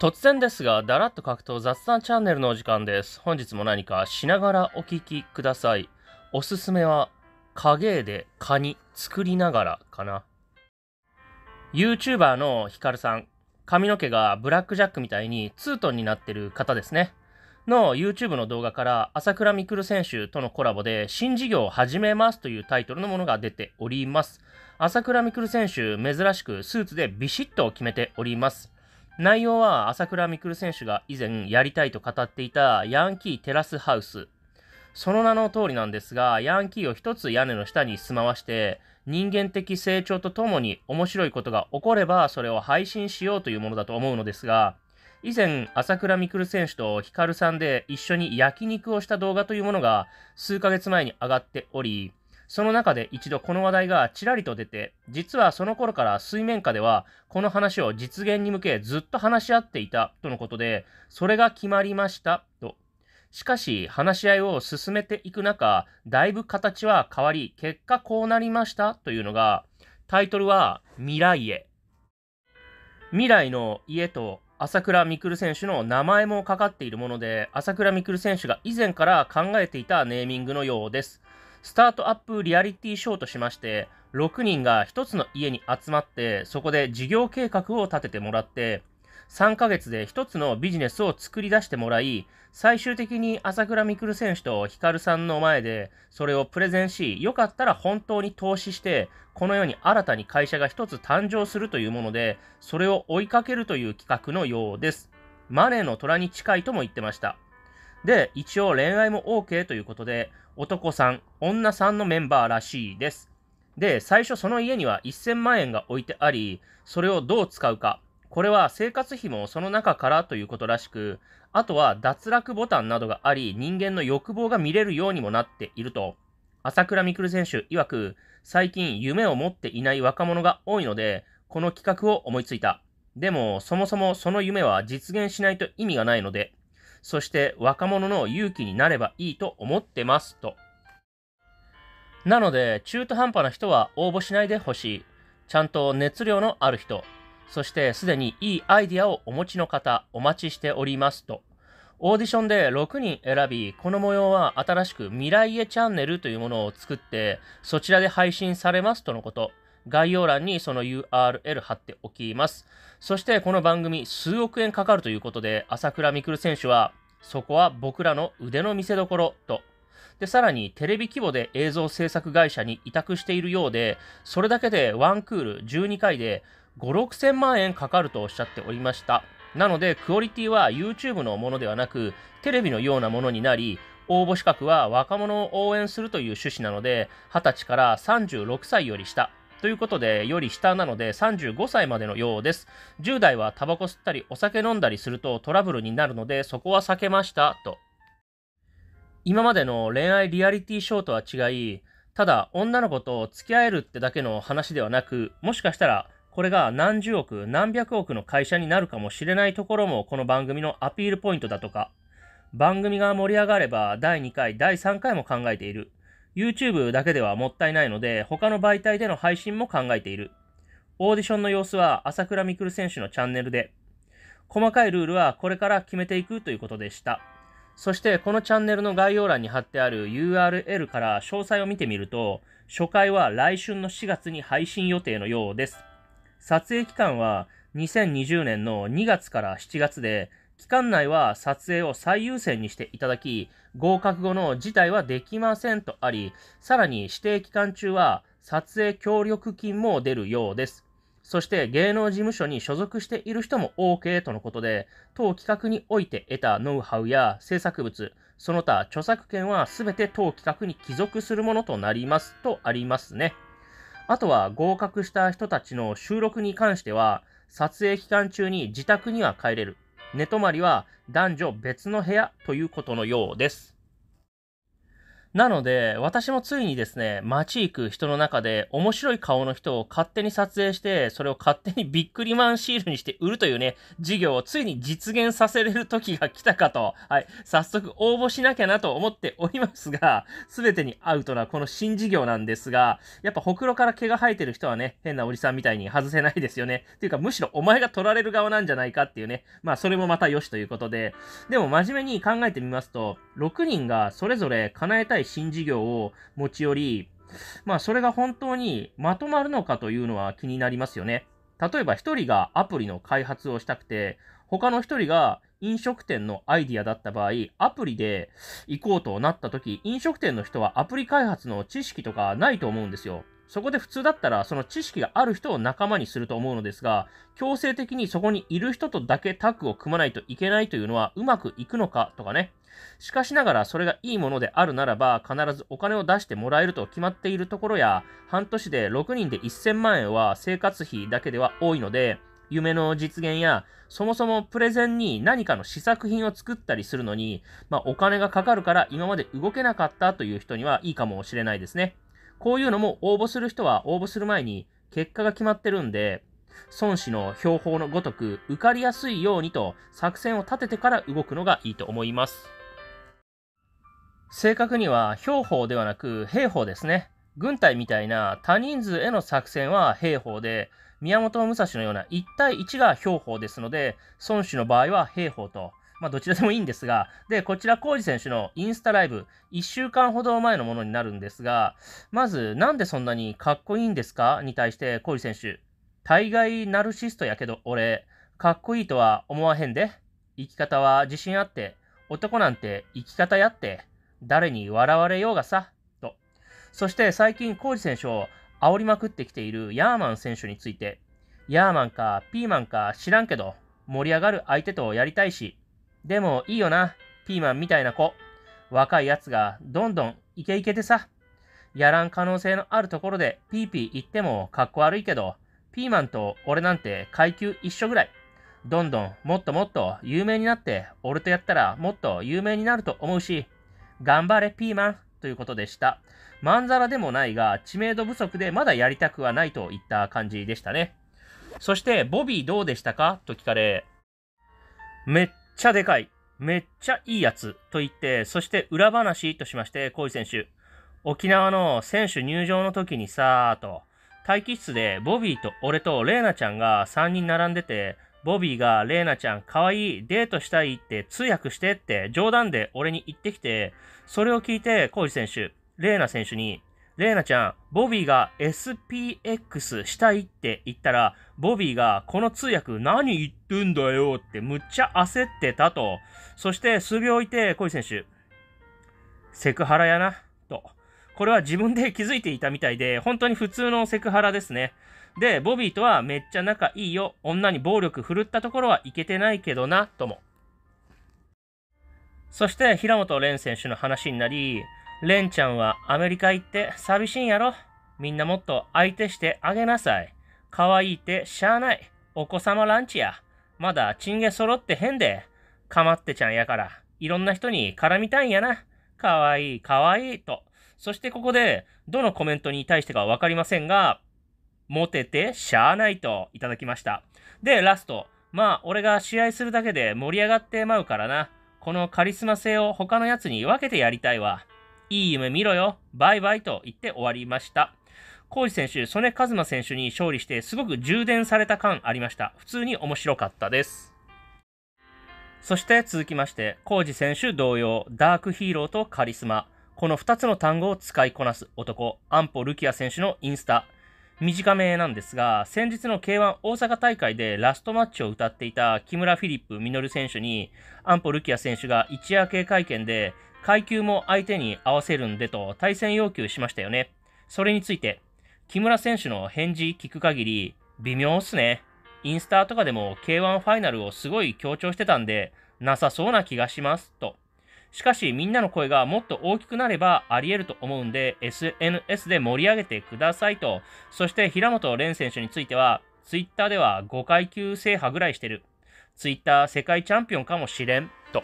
突然ですが、だらっと書くと雑談チャンネルのお時間です。本日も何かしながらお聞きください。おすすめは、影でカニ作りながらかな。YouTuber のヒカルさん、髪の毛がブラックジャックみたいにツートンになってる方ですね。の YouTube の動画から朝倉未来選手とのコラボで新事業を始めますというタイトルのものが出ております。朝倉未来選手、珍しくスーツでビシッと決めております。内容は朝倉未来選手が以前やりたいと語っていたヤンキーテラスハウス。その名の通りなんですが、ヤンキーを一つ屋根の下に住まわして、人間的成長とともに面白いことが起こればそれを配信しようというものだと思うのですが、以前、朝倉未来選手とヒカルさんで一緒に焼肉をした動画というものが数ヶ月前に上がっており、その中で一度この話題がちらりと出て、実はその頃から水面下ではこの話を実現に向けずっと話し合っていたとのことで、それが決まりましたと。しかし話し合いを進めていく中、だいぶ形は変わり、結果こうなりましたというのが、タイトルは未来へ。未来の家と朝倉未来選手の名前もかかっているもので、朝倉未来選手が以前から考えていたネーミングのようです。スタートアップリアリティショーとしまして、6人が1つの家に集まって、そこで事業計画を立ててもらって、3ヶ月で1つのビジネスを作り出してもらい、最終的に朝倉未来選手とヒカルさんの前で、それをプレゼンし、よかったら本当に投資して、このように新たに会社が1つ誕生するというもので、それを追いかけるという企画のようです。マネーの虎に近いとも言ってました。で、一応恋愛も OK ということで、男さん、女さんのメンバーらしいです。で、最初その家には1000万円が置いてあり、それをどう使うか。これは生活費もその中からということらしく、あとは脱落ボタンなどがあり、人間の欲望が見れるようにもなっていると。朝倉未来選手曰く、最近夢を持っていない若者が多いので、この企画を思いついた。でも、そもそもその夢は実現しないと意味がないので、そして若者の勇気になればいいと思ってますと。なので、中途半端な人は応募しないでほしい。ちゃんと熱量のある人、そしてすでにいいアイディアをお持ちの方、お待ちしておりますと。オーディションで6人選び、この模様は新しく未来へチャンネルというものを作って、そちらで配信されますとのこと。概要欄にその URL 貼っておきます。そしてこの番組数億円かかるということで、朝倉未来選手は、そこは僕らの腕の見せ所と。で、さらにテレビ規模で映像制作会社に委託しているようで、それだけでワンクール12回で5、6000万円かかるとおっしゃっておりました。なので、クオリティは YouTube のものではなく、テレビのようなものになり、応募資格は若者を応援するという趣旨なので、20歳から36歳より下、ということで、より下なので35歳までのようです。10代はタバコ吸ったりお酒飲んだりするとトラブルになるので、そこは避けました、と。今までの恋愛リアリティショーとは違い、ただ女の子と付き合えるってだけの話ではなく、もしかしたらこれが何十億、何百億の会社になるかもしれないところもこの番組のアピールポイントだとか、番組が盛り上がれば第2回、第3回も考えている。YouTube だけではもったいないので、他の媒体での配信も考えている。オーディションの様子は朝倉未来選手のチャンネルで。細かいルールはこれから決めていくということでした。そしてこのチャンネルの概要欄に貼ってある URL から詳細を見てみると、初回は来春の4月に配信予定のようです。撮影期間は2020年の2月から7月で、期間内は撮影を最優先にしていただき、合格後の事態はできませんとあり、さらに指定期間中は撮影協力金も出るようです。そして芸能事務所に所属している人も OK とのことで、当企画において得たノウハウや制作物、その他著作権は全て当企画に帰属するものとなりますとありますね。あとは合格した人たちの収録に関しては、撮影期間中に自宅には帰れる。寝泊まりは男女別の部屋ということのようです。なので、私もついにですね、街行く人の中で面白い顔の人を勝手に撮影して、それを勝手に ビックリマンシールにして売るというね、事業をついに実現させれる時が来たかと、はい、早速応募しなきゃなと思っておりますが、すべてにアウトなこの新事業なんですが、やっぱほくろから毛が生えてる人はね、変なおじさんみたいに外せないですよね。っていうか、むしろお前が取られる側なんじゃないかっていうね、まあそれもまた良しということで、でも真面目に考えてみますと、6人がそれぞれ叶えたい新事業を持ち寄り、まあ、それが本当にまとまるのかというのは気になりますよね。例えば1人がアプリの開発をしたくて、他の1人が飲食店のアイディアだった場合、アプリで行こうとなった時、飲食店の人はアプリ開発の知識とかないと思うんですよ。そこで普通だったら、その知識がある人を仲間にすると思うのですが、強制的にそこにいる人とだけタッグを組まないといけないというのはうまくいくのかとかね。しかしながらそれがいいものであるならば、必ずお金を出してもらえると決まっているところや、半年で6人で1000万円は生活費だけでは多いので、夢の実現や、そもそもプレゼンに何かの試作品を作ったりするのに、まあ、お金がかかるから今まで動けなかったという人にはいいかもしれないですね。こういうのも応募する人は応募する前に結果が決まってるんで、孫子の標法のごとく受かりやすいようにと作戦を立ててから動くのがいいと思います。正確には標法ではなく兵法ですね。軍隊みたいな多人数への作戦は兵法で、宮本武蔵のような1対1が兵法ですので、孫子の場合は兵法とまあ、どちらでもいいんですが、で、こちら、コージ選手のインスタライブ、1週間ほど前のものになるんですが、まず、なんでそんなにかっこいいんですかに対して、コージ選手、大概ナルシストやけど、俺、かっこいいとは思わへんで。生き方は自信あって、男なんて生き方やって、誰に笑われようがさ、と。そして最近、コージ選手を煽りまくってきているヤーマン選手について、ヤーマンかピーマンか知らんけど、盛り上がる相手とやりたいし、でもいいよな、ピーマンみたいな子。若いやつがどんどんイケイケでさ。やらん可能性のあるところでピーピー言ってもかっこ悪いけど、ピーマンと俺なんて階級一緒ぐらい。どんどんもっともっと有名になって、俺とやったらもっと有名になると思うし、頑張れピーマンということでした。まんざらでもないが、知名度不足でまだやりたくはないといった感じでしたね。そして、ボビーどうでしたかと聞かれ、めっちゃでかい、めっちゃいいやつと言って、そして裏話としまして、コイ選手、沖縄の選手入場の時にさーと、待機室でボビーと俺とレイナちゃんが3人並んでて、ボビーがレイナちゃん可愛いデートしたいって通訳してって冗談で俺に言ってきて、それを聞いてコイジ選手、レイナ選手に、レイナちゃん、ボビーが SPX したいって言ったら、ボビーがこの通訳何言ってんだよってむっちゃ焦ってたと。そして数秒いて、コイ選手、セクハラやな、と。これは自分で気づいていたみたいで、本当に普通のセクハラですね。で、ボビーとはめっちゃ仲いいよ。女に暴力振るったところはいけてないけどな、とも。そして、平本蓮選手の話になり、レンちゃんはアメリカ行って寂しいんやろみんなもっと相手してあげなさい。可愛いってしゃあない。お子様ランチや。まだチンゲ揃ってへんで。かまってちゃんやから、いろんな人に絡みたいんやな。かわいい、かわいいと。そしてここで、どのコメントに対してかわかりませんが、モテてしゃあないといただきました。で、ラスト。まあ、俺が試合するだけで盛り上がってまうからな。このカリスマ性を他のやつに分けてやりたいわ。いい夢見ろよ、バイバイと言って終わりました。コージ選手、曽根ズ馬選手に勝利して、すごく充電された感ありました。普通に面白かったです。そして続きまして、コージ選手同様、ダークヒーローとカリスマ。この2つの単語を使いこなす男、安保ルキア選手のインスタ。短めなんですが、先日の K1 大阪大会でラストマッチを歌っていた木村フィリップ・ミノル選手に、安保ルキア選手が一夜明け会見で、階級も相手に合わせるんでと対戦要求しましたよね。それについて、木村選手の返事聞く限り、微妙っすね。インスタとかでも K1 ファイナルをすごい強調してたんで、なさそうな気がします、と。しかしみんなの声がもっと大きくなればあり得ると思うんで SNS で盛り上げてくださいと。そして平本蓮選手については Twitter では5階級制覇ぐらいしてる。Twitter 世界チャンピオンかもしれんと。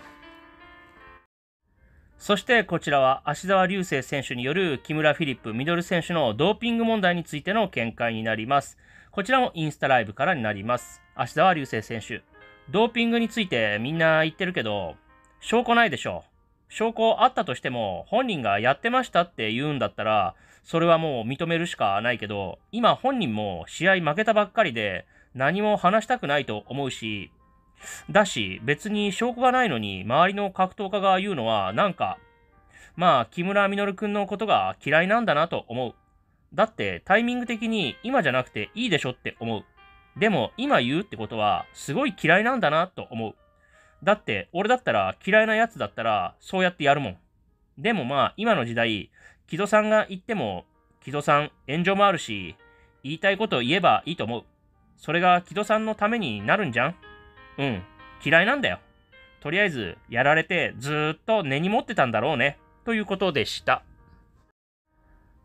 そしてこちらは芦澤流星選手による木村フィリップミドル選手のドーピング問題についての見解になります。こちらもインスタライブからになります。芦澤流星選手。ドーピングについてみんな言ってるけど、証拠ないでしょ。証拠あったとしても、本人がやってましたって言うんだったら、それはもう認めるしかないけど、今本人も試合負けたばっかりで、何も話したくないと思うし、だし、別に証拠がないのに、周りの格闘家が言うのは、なんか、まあ、木村稔くんのことが嫌いなんだなと思う。だって、タイミング的に今じゃなくていいでしょって思う。でも、今言うってことは、すごい嫌いなんだなと思う。だって、俺だったら嫌いなやつだったら、そうやってやるもん。でもまあ、今の時代、木戸さんが言っても、木戸さん、炎上もあるし、言いたいこと言えばいいと思う。それが木戸さんのためになるんじゃんうん、嫌いなんだよ。とりあえず、やられてずっと根に持ってたんだろうね。ということでした。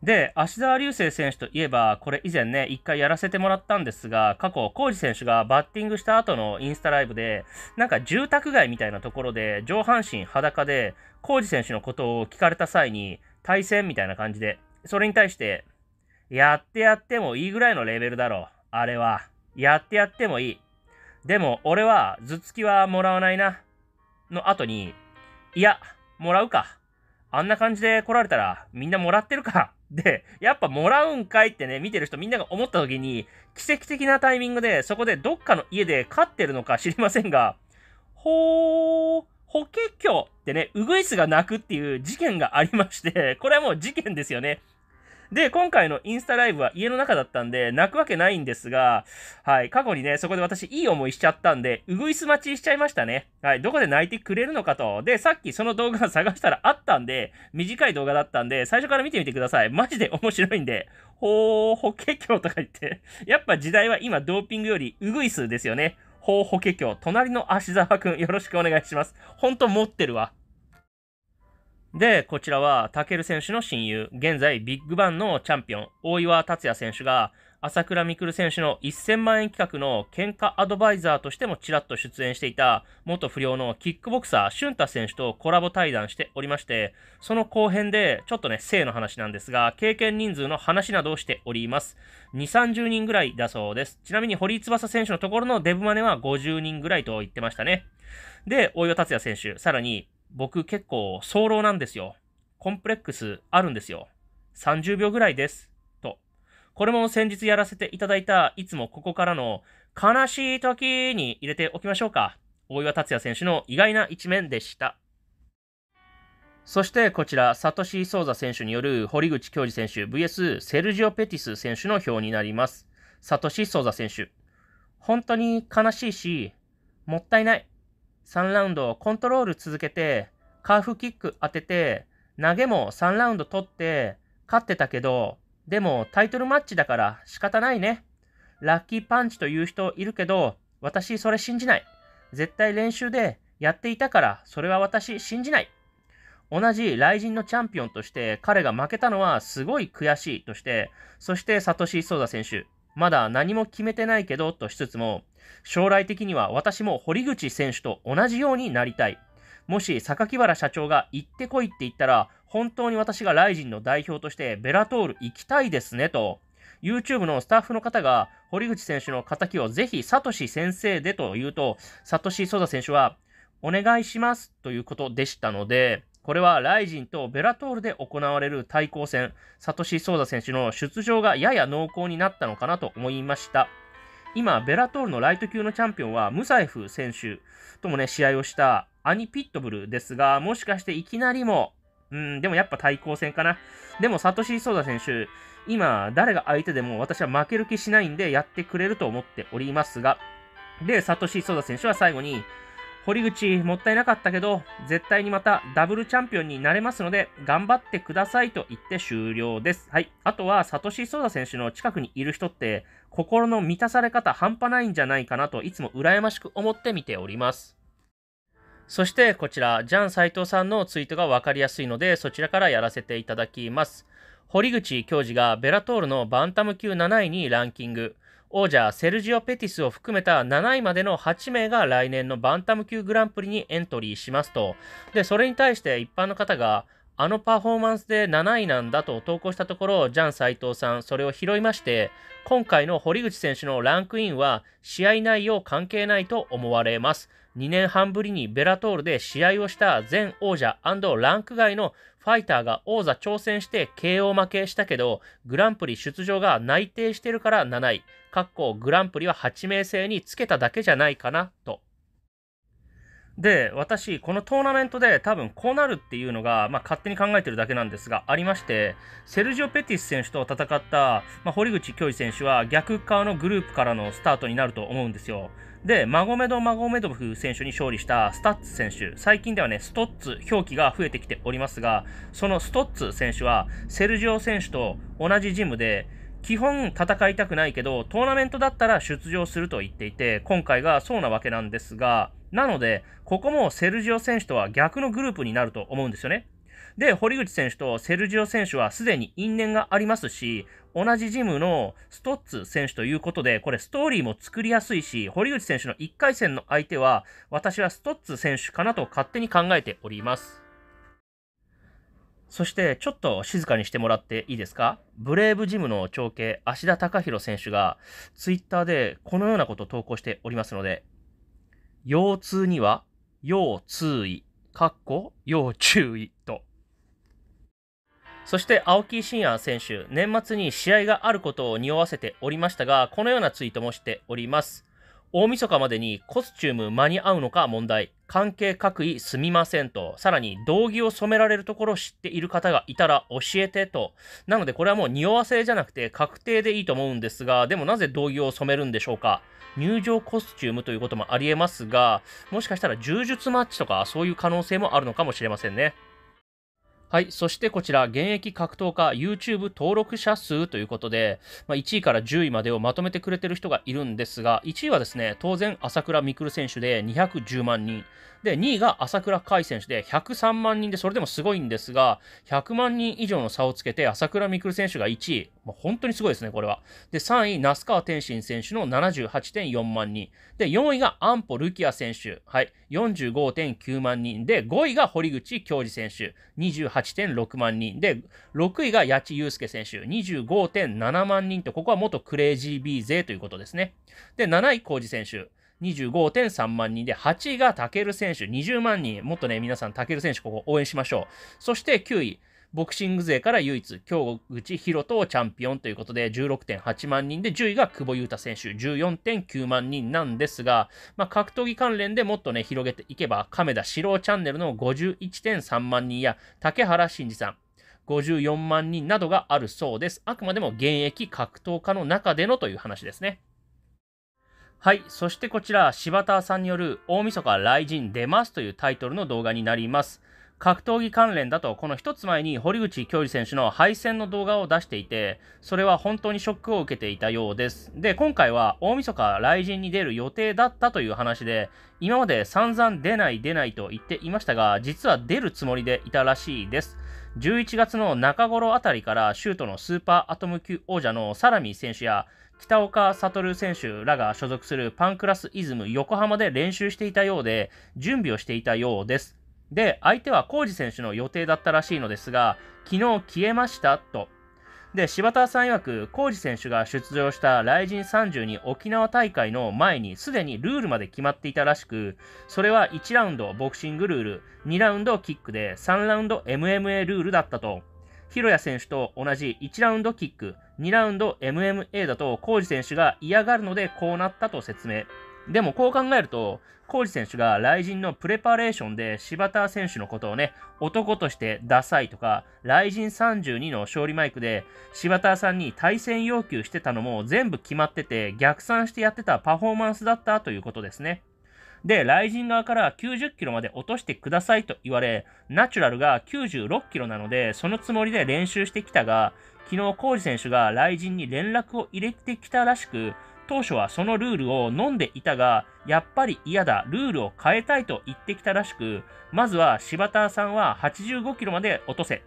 で、芦澤流星選手といえば、これ以前ね、一回やらせてもらったんですが、過去、浩二選手がバッティングした後のインスタライブで、なんか住宅街みたいなところで、上半身裸で、浩二選手のことを聞かれた際に、対戦みたいな感じで、それに対して、やってやってもいいぐらいのレベルだろう。あれは。やってやってもいい。でも俺は頭突きはもらわないな。の後に、いや、もらうか。あんな感じで来られたらみんなもらってるか。で、やっぱもらうんかいってね、見てる人みんなが思った時に、奇跡的なタイミングでそこでどっかの家で飼ってるのか知りませんが、ほー、補欠経ってね、うぐいすが鳴くっていう事件がありまして、これはもう事件ですよね。で、今回のインスタライブは家の中だったんで、泣くわけないんですが、はい、過去にね、そこで私いい思いしちゃったんで、うぐいす待ちしちゃいましたね。はい、どこで泣いてくれるのかと。で、さっきその動画を探したらあったんで、短い動画だったんで、最初から見てみてください。マジで面白いんで、ほー、法華経とか言って、やっぱ時代は今ドーピングよりうぐいすですよね。ほー法華経、隣の足沢くん、よろしくお願いします。ほんと持ってるわ。で、こちらは、タケル選手の親友、現在ビッグバンのチャンピオン、大岩達也選手が、朝倉未来選手の1000万円企画の喧嘩アドバイザーとしてもちらっと出演していた、元不良のキックボクサー、俊太選手とコラボ対談しておりまして、その後編で、ちょっとね、性の話なんですが、経験人数の話などをしております。2、30人ぐらいだそうです。ちなみに、堀井翼選手のところのデブマネは50人ぐらいと言ってましたね。で、大岩達也選手、さらに、僕結構早漏なんですよ。コンプレックスあるんですよ。30秒ぐらいです。と。これも先日やらせていただいた、いつもここからの悲しい時に入れておきましょうか。大岩達也選手の意外な一面でした。そしてこちら、サトシ・ソーザ選手による堀口教授選手 VS セルジオ・ペティス選手の表になります。サトシ・ソーザ選手。本当に悲しいし、もったいない。3ラウンドコントロール続けて、カーフキック当てて、投げも3ラウンド取って、勝ってたけど、でもタイトルマッチだから仕方ないね。ラッキーパンチという人いるけど、私それ信じない。絶対練習でやっていたから、それは私信じない。同じ雷神のチャンピオンとして彼が負けたのはすごい悔しいとして、そしてサトシ・ソーダ選手、まだ何も決めてないけどとしつつも、将来的には私も堀口選手と同じようになりたい。もし榊原社長が行ってこいって言ったら、本当に私がライジンの代表としてベラトール行きたいですねと、YouTube のスタッフの方が堀口選手の仇をぜひサトシ先生でと言うと、サトシ・ソダ選手は、お願いしますということでしたので、これはライジンとベラトールで行われる対抗戦、サトシ・ソーダ選手の出場がやや濃厚になったのかなと思いました。今、ベラトールのライト級のチャンピオンはムサエフ選手ともね、試合をしたアニ・ピットブルですが、もしかしていきなりも、うん、でもやっぱ対抗戦かな。でも、サトシ・ソーダ選手、今、誰が相手でも私は負ける気しないんでやってくれると思っておりますが、で、サトシ・ソーダ選手は最後に、堀口、もったいなかったけど、絶対にまたダブルチャンピオンになれますので、頑張ってくださいと言って終了です。はい。あとは、サトシ・ソーダ選手の近くにいる人って、心の満たされ方半端ないんじゃないかなといつも羨ましく思って見ております。そしてこちら、ジャン斎藤さんのツイートが分かりやすいので、そちらからやらせていただきます。堀口教授がベラトールのバンタム級7位にランキング。王者セルジオ・ペティスを含めた7位までの8名が来年のバンタム級グランプリにエントリーしますと。で、それに対して一般の方が、あのパフォーマンスで7位なんだと投稿したところ、ジャン斎藤さん、それを拾いまして、今回の堀口選手のランクインは、試合内容関係ないと思われます。2年半ぶりにベラトールで試合をした前王者ランク外のファイターが王座挑戦して KO 負けしたけど、グランプリ出場が内定してるから7位。かっこグランプリは8名制につけただけじゃないかなと。で、私、このトーナメントで多分こうなるっていうのが、まあ、勝手に考えてるだけなんですが、ありまして、セルジオ・ペティス選手と戦った、まあ、堀口恭司選手は逆側のグループからのスタートになると思うんですよ。で、マゴメド・マゴメドフ選手に勝利したスタッツ選手、最近ではね、ストッツ表記が増えてきておりますが、そのストッツ選手は、セルジオ選手と同じジムで、基本戦いたくないけど、トーナメントだったら出場すると言っていて、今回がそうなわけなんですが、なので、ここもセルジオ選手とは逆のグループになると思うんですよね。で、堀口選手とセルジオ選手はすでに因縁がありますし、同じジムのストッツ選手ということで、これストーリーも作りやすいし、堀口選手の1回戦の相手は、私はストッツ選手かなと勝手に考えております。そしてちょっと静かにしてもらっていいですかブレイブジムの長兄、芦田隆弘選手がツイッターでこのようなことを投稿しておりますので、腰痛には要注意、かっこ要注意と。そして青木真也選手、年末に試合があることを匂わせておりましたが、このようなツイートもしております。大晦日までにコスチューム間に合うのか問題。関係各位すみませんと。さらに、道着を染められるところを知っている方がいたら教えてと。なので、これはもう匂わせじゃなくて確定でいいと思うんですが、でもなぜ道着を染めるんでしょうか入場コスチュームということもありえますが、もしかしたら柔術マッチとかそういう可能性もあるのかもしれませんね。はい。そしてこちら、現役格闘家 YouTube 登録者数ということで、まあ、1位から10位までをまとめてくれてる人がいるんですが、1位はですね、当然、朝倉未来選手で210万人。で、2位が朝倉海選手で103万人で、それでもすごいんですが、100万人以上の差をつけて、朝倉未来選手が1位。もう本当にすごいですね、これは。で、3位、那須川天心選手の78.4万人。で、4位が安保ルキア選手。はい。45.9万人。で、5位が堀口恭司選手。28.6万人。で、6位が八千祐介選手。25.7万人と、ここは元クレイジービー勢ということですね。で、7位、浩司選手。25.3万人で、8位がタケル選手20万人。もっとね、皆さん、タケル選手ここ応援しましょう。そして9位、ボクシング勢から唯一、京口博人をチャンピオンということで、16.8万人で、10位が久保優太選手、14.9万人なんですが、まあ、格闘技関連でもっとね、広げていけば、亀田史郎チャンネルの51.3万人や、竹原慎二さん、54万人などがあるそうです。あくまでも現役格闘家の中でのという話ですね。はい。そしてこちら、柴田さんによる大晦日雷神出ますというタイトルの動画になります。格闘技関連だと、この一つ前に堀口教授選手の敗戦の動画を出していて、それは本当にショックを受けていたようです。で、今回は大晦日雷神に出る予定だったという話で、今まで散々出ない出ないと言っていましたが、実は出るつもりでいたらしいです。11月の中頃あたりから、シュートのスーパーアトム級王者のサラミー選手や、北岡悟選手らが所属するパンクラスイズム横浜で練習していたようで、準備をしていたようです。で、相手は浩二選手の予定だったらしいのですが、昨日消えましたと。で、柴田さん曰く、浩二選手が出場した雷神32沖縄大会の前にすでにルールまで決まっていたらしく、それは1ラウンドボクシングルール、2ラウンドキックで3ラウンド MMA ルールだったと。ヒロ選手と同じ1ラウンドキック、2ラウンド MMA だと、コー選手が嫌がるのでこうなったと説明。でもこう考えると、コージ選手が雷神のプレパレーションで柴田選手のことをね、男としてダサいとか、雷神32の勝利マイクで柴田さんに対戦要求してたのも全部決まってて逆算してやってたパフォーマンスだったということですね。で、雷神側から90キロまで落としてくださいと言われ、ナチュラルが96キロなので、そのつもりで練習してきたが、昨日、コウジ選手が雷神に連絡を入れてきたらしく、当初はそのルールを飲んでいたが、やっぱり嫌だ、ルールを変えたいと言ってきたらしく、まずは柴田さんは85キロまで落とせ。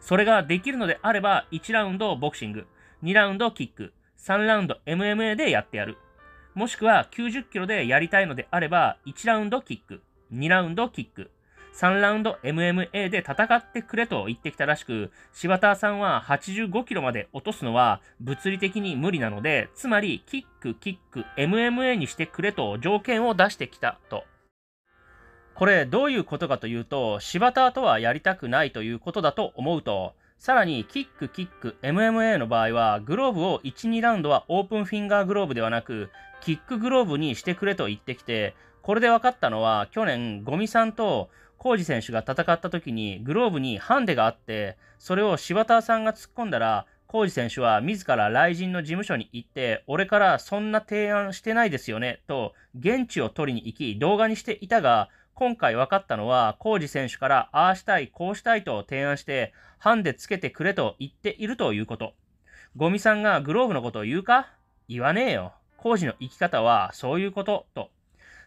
それができるのであれば、1ラウンドボクシング、2ラウンドキック、3ラウンド MMA でやってやる。もしくは90キロでやりたいのであれば、1ラウンドキック、2ラウンドキック、3ラウンド MMA で戦ってくれと言ってきたらしく、柴田さんは85キロまで落とすのは物理的に無理なので、つまりキック、キック、MMA にしてくれと条件を出してきたと。これどういうことかというと、柴田とはやりたくないということだと思うと、さらに、キック、キック、MMA の場合は、グローブを1、2ラウンドはオープンフィンガーグローブではなく、キックグローブにしてくれと言ってきて、これで分かったのは、去年、ゴミさんとコウジ選手が戦った時に、グローブにハンデがあって、それを柴田さんが突っ込んだら、コウジ選手は自ら雷神の事務所に行って、俺からそんな提案してないですよね、と、現地を取りに行き、動画にしていたが、今回分かったのは、コージ選手からああしたい、こうしたいと提案して、ハンデつけてくれと言っているということ。ゴミさんがグローブのことを言うか言わねえよ。コージの生き方はそういうこと、と。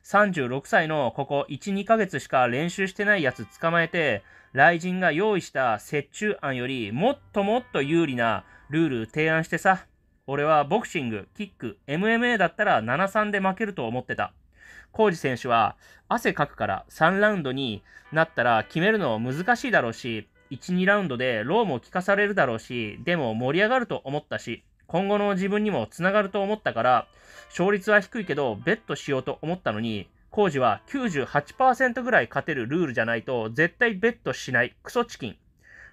36歳のここ1、2ヶ月しか練習してないやつ捕まえて、雷神が用意した折衷案よりもっともっと有利なルール提案してさ。俺はボクシング、キック、MMA だったら7-3で負けると思ってた。浩ジ選手は汗かくから3ラウンドになったら決めるの難しいだろうし、1、2ラウンドでローも効かされるだろうし、でも盛り上がると思ったし、今後の自分にもつながると思ったから、勝率は低いけど、ベットしようと思ったのに、工事は98%ぐらい勝てるルールじゃないと、絶対ベットしない、クソチキン。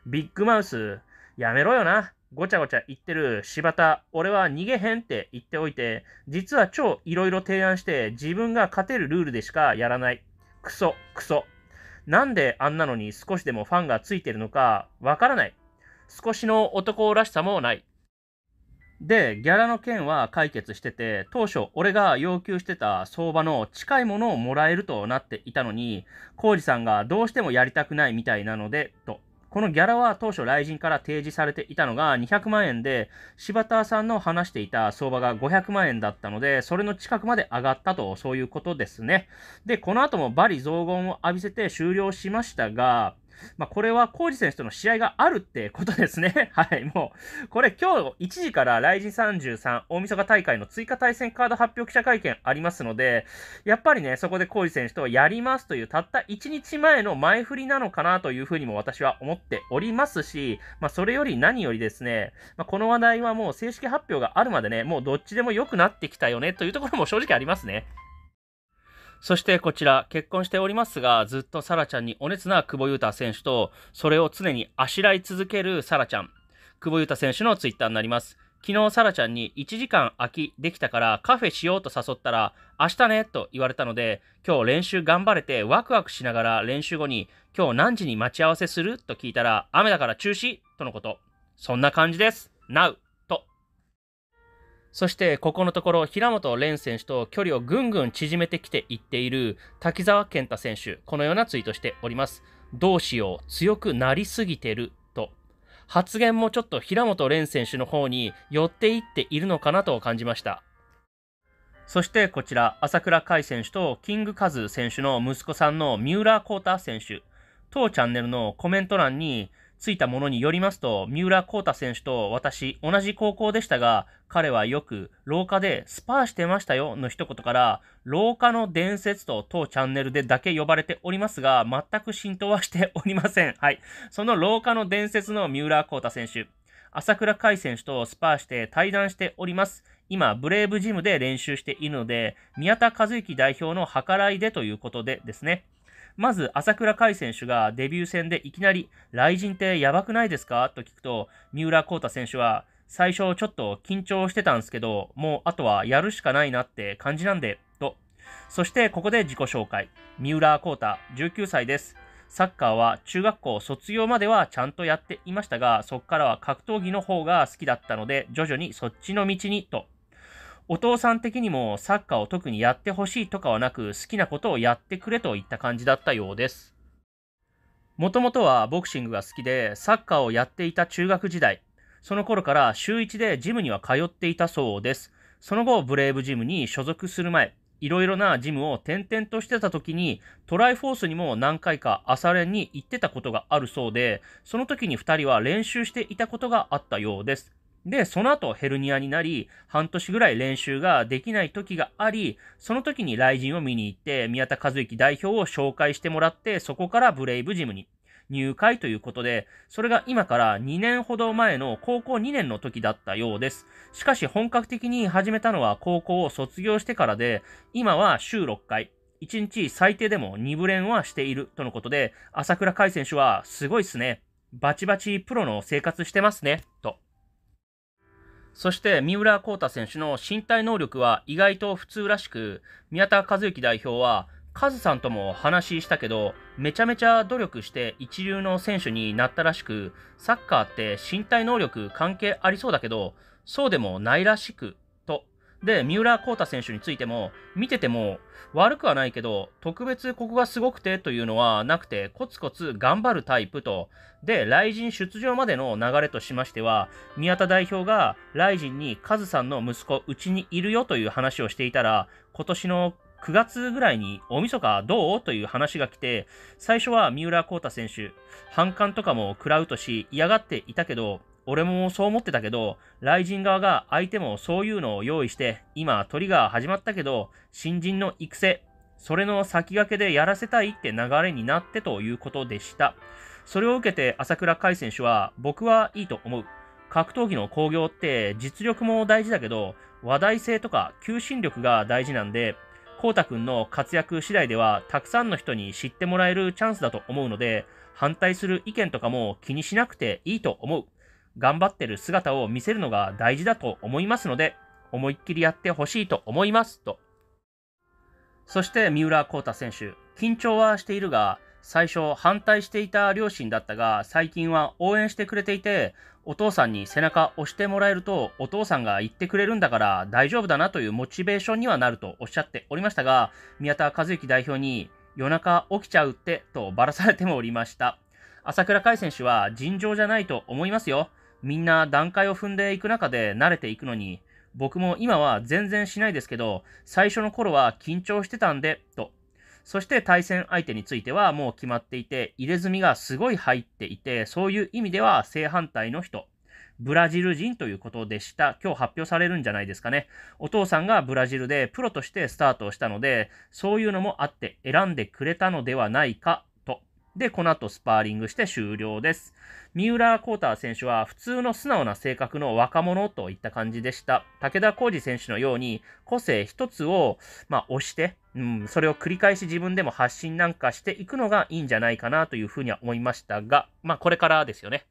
ビッグマウス、やめろよな。ごちゃごちゃ言ってる柴田、俺は逃げへんって言っておいて、実は超いろいろ提案して自分が勝てるルールでしかやらない。クソ、クソ。なんであんなのに少しでもファンがついてるのかわからない。少しの男らしさもない。で、ギャラの件は解決してて、当初俺が要求してた相場の近いものをもらえるとなっていたのに、浩二さんがどうしてもやりたくないみたいなので、と。このギャラは当初、来人から提示されていたのが200万円で、柴田さんの話していた相場が500万円だったので、それの近くまで上がったと、そういうことですね。で、この後もバリ増言を浴びせて終了しましたが、まあ、これはコージ選手との試合があるってことですね。はい、もう、これ今日1時からライジ33大晦日大会の追加対戦カード発表記者会見ありますので、やっぱりね、そこでコージ選手とやりますというたった1日前の前振りなのかなというふうにも私は思っておりますし、まあ、それより何よりですね、まあ、この話題はもう正式発表があるまでね、もうどっちでも良くなってきたよねというところも正直ありますね。そしてこちら、結婚しておりますが、ずっとサラちゃんにお熱な久保裕太選手と、それを常にあしらい続けるサラちゃん。久保裕太選手のツイッターになります。昨日、サラちゃんに1時間空きできたからカフェしようと誘ったら、明日ねと言われたので、今日練習頑張れてワクワクしながら練習後に、今日何時に待ち合わせすると聞いたら、雨だから中止とのこと。そんな感じです。Now! そしてここのところ平本蓮選手と距離をぐんぐん縮めてきていっている滝沢健太選手このようなツイートしておりますどうしよう強くなりすぎてると発言もちょっと平本蓮選手の方に寄っていっているのかなと感じましたそしてこちら朝倉海選手とキングカズ選手の息子さんの三浦航太選手当チャンネルのコメント欄についたものによりますと、三浦航太選手と私、同じ高校でしたが、彼はよく、廊下でスパーしてましたよの一言から、廊下の伝説と当チャンネルでだけ呼ばれておりますが、全く浸透はしておりません。はい。その廊下の伝説の三浦航太選手、朝倉海選手とスパーして対談しております。今、ブレイブジムで練習しているので、宮田和幸代表の計らいでということでですね。まず、朝倉海選手がデビュー戦でいきなり、雷神ってやばくないですかと聞くと、三浦航太選手は、最初ちょっと緊張してたんですけど、もうあとはやるしかないなって感じなんで、と。そしてここで自己紹介。三浦航太、19歳です。サッカーは中学校卒業まではちゃんとやっていましたが、そこからは格闘技の方が好きだったので、徐々にそっちの道に、と。お父さん的にもサッカーを特にやってほしいとかはなく、好きなことをやってくれといった感じだったようです。もともとはボクシングが好きで、サッカーをやっていた中学時代、その頃から週1でジムには通っていたそうです。その後、ブレイブジムに所属する前、いろいろなジムを転々としてた時に、トライフォースにも何回か朝練に行ってたことがあるそうで、その時に2人は練習していたことがあったようです。で、その後ヘルニアになり、半年ぐらい練習ができない時があり、その時に雷神を見に行って、宮田和之代表を紹介してもらって、そこからブレイブジムに入会ということで、それが今から2年ほど前の高校2年の時だったようです。しかし本格的に始めたのは高校を卒業してからで、今は週6回、1日最低でも2部練はしているとのことで、朝倉海選手はすごいっすね。バチバチプロの生活してますね、と。そして三浦航太選手の身体能力は意外と普通らしく、宮田和幸代表は、カズさんとも話したけど、めちゃめちゃ努力して一流の選手になったらしく、サッカーって身体能力関係ありそうだけど、そうでもないらしくで、三浦航太選手についても、見てても悪くはないけど、特別ここがすごくてというのはなくて、コツコツ頑張るタイプと、で、来人出場までの流れとしましては、宮田代表が来人にカズさんの息子、うちにいるよという話をしていたら、今年の9月ぐらいに大晦日どうという話が来て、最初は三浦航太選手、反感とかも食らうとし嫌がっていたけど、俺もそう思ってたけど、雷神側が相手もそういうのを用意して、今トリガー始まったけど、新人の育成、それの先駆けでやらせたいって流れになってということでした。それを受けて朝倉海選手は、僕はいいと思う。格闘技の興行って実力も大事だけど、話題性とか求心力が大事なんで、こうたくんの活躍次第では、たくさんの人に知ってもらえるチャンスだと思うので、反対する意見とかも気にしなくていいと思う。頑張ってる姿を見せるのが大事だと思いますので、思いっきりやってほしいと思いますと。そして三浦航太選手、緊張はしているが、最初反対していた両親だったが、最近は応援してくれていて、お父さんに背中押してもらえると、お父さんが言ってくれるんだから大丈夫だなというモチベーションにはなるとおっしゃっておりましたが、宮田和幸代表に、夜中起きちゃうってとばらされてもおりました。朝倉海選手は尋常じゃないと思いますよ。みんな段階を踏んでいく中で慣れていくのに、僕も今は全然しないですけど、最初の頃は緊張してたんで、と。そして対戦相手についてはもう決まっていて、入れ墨がすごい入っていて、そういう意味では正反対の人。ブラジル人ということでした。今日発表されるんじゃないですかね。お父さんがブラジルでプロとしてスタートをしたので、そういうのもあって選んでくれたのではないかで、この後スパーリングして終了です。三浦航太選手は普通の素直な性格の若者といった感じでした。武田浩二選手のように個性一つを、まあ、押して、うん、それを繰り返し自分でも発信なんかしていくのがいいんじゃないかなというふうには思いましたが、まあ、これからですよね。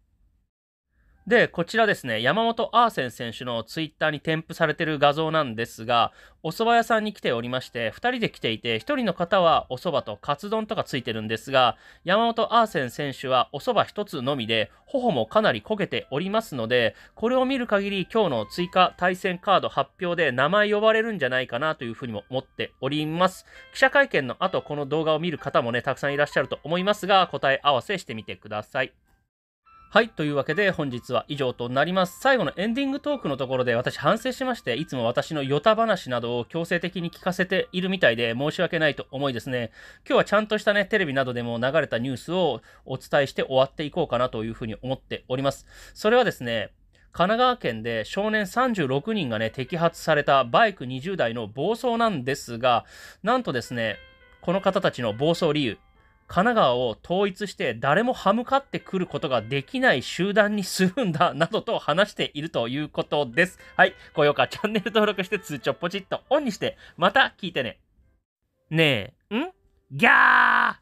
で、こちらですね、山本アーセン選手のツイッターに添付されている画像なんですが、お蕎麦屋さんに来ておりまして、2人で来ていて、1人の方はお蕎麦とカツ丼とかついてるんですが、山本アーセン選手はお蕎麦1つのみで、頬もかなり焦げておりますので、これを見る限り今日の追加対戦カード発表で名前呼ばれるんじゃないかなというふうにも思っております。記者会見の後、この動画を見る方もね、たくさんいらっしゃると思いますが、答え合わせしてみてください。はい。というわけで本日は以上となります。最後のエンディングトークのところで私反省しまして、いつも私のヨタ話などを強制的に聞かせているみたいで申し訳ないと思いですね。今日はちゃんとしたね、テレビなどでも流れたニュースをお伝えして終わっていこうかなというふうに思っております。それはですね、神奈川県で少年36人がね、摘発されたバイク20代の暴走なんですが、なんとですね、この方たちの暴走理由、神奈川を統一して誰も歯向かってくることができない集団にするんだなどと話しているということです。はい、高評価、チャンネル登録して通知をポチッとオンにして、また聞いてね。ねえ、んギャー